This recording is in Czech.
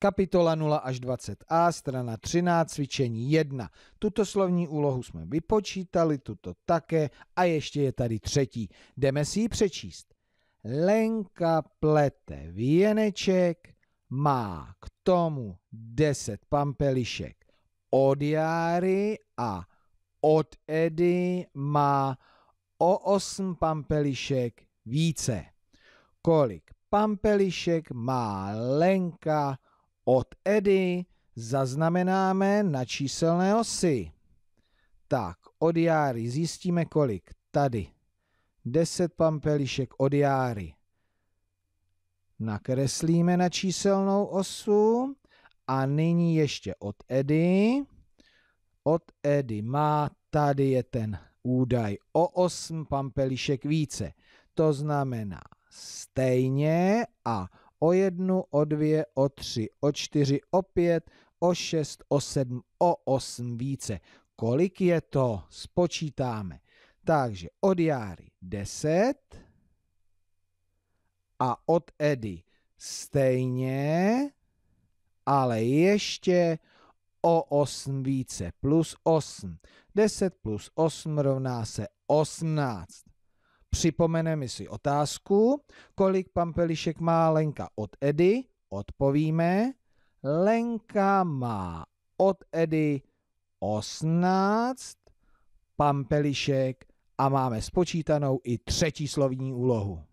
Kapitola 0 až 20a, strana 13, cvičení 1. Tuto slovní úlohu jsme vypočítali, tuto také a ještě je tady třetí. Jdeme si ji přečíst. Lenka plete věneček, má k tomu 10 pampelišek od Járy a od Edy má o 8 pampelišek více. Kolik pampelišek má Lenka od Edy zaznamenáme na číselné osy. Tak, od Járy zjistíme kolik. Tady. 10 pampelišek od Járy. Nakreslíme na číselnou osu. A nyní ještě od Edy. Od Edy má, tady je ten údaj o 8 pampelišek více. To znamená stejně a o jednu, o dvě, o tři, o čtyři, o pět, o šest, o sedm, o osm více. Kolik je to? Spočítáme. Takže od Járy 10 a od Edy stejně, ale ještě o 8 více, plus 8. 10 plus 8 rovná se 18. Připomeneme si otázku, kolik pampelišek má Lenka od Edy, odpovíme. Lenka má od Edy 18 pampelišek a máme spočítanou i třetí slovní úlohu.